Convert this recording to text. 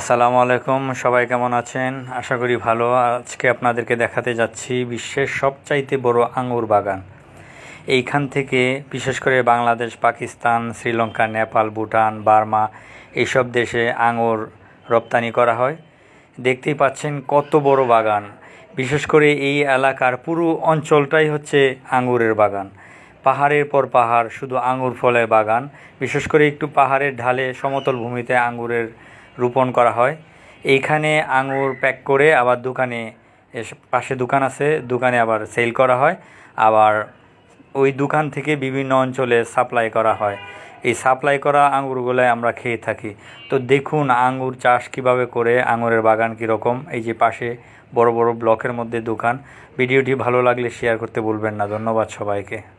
আসসালামু আলাইকুম সবাই কেমন আছেন আশা করি ভালো আজকে আপনাদেরকে দেখাতে যাচ্ছি বিশ্বের সবচাইতে বড় আঙুর বাগান এইখান থেকে বিশেষ করে বাংলাদেশ পাকিস্তান শ্রীলঙ্কা নেপাল ভুটান বার্মা এইসব দেশে আঙুর রপ্তানি করা হয় দেখতেই পাচ্ছেন কত বড় বাগান বিশেষ করে এই এলাকার পুরো অঞ্চলটাই হচ্ছে আঙুরের বাগান পাহাড়ের পর পাহাড় শুধু আঙুর ফলের বাগান বিশেষ করে একটু পাহাড়ের ঢালে সমতল ভূমিতে আঙুরের রোপণ করা হয় এইখানে আঙুর প্যাক করে আবার দোকানে পাশে দোকান আছে দোকানে আবার সেল করা হয় আবার ওই দোকান থেকে বিভিন্ন অঞ্চলে সাপ্লাই করা হয় এই সাপ্লাই করা আঙুরগুলো আমরা খেয়ে থাকি তো দেখুন আঙুর চাষ কিভাবে করে আঙুরের বাগান কীরকম এই যে পাশে বড় বড় ব্লকের মধ্যে দোকান ভিডিওটি ভালো লাগলে শেয়ার করতে বলবেন না ধন্যবাদ সবাইকে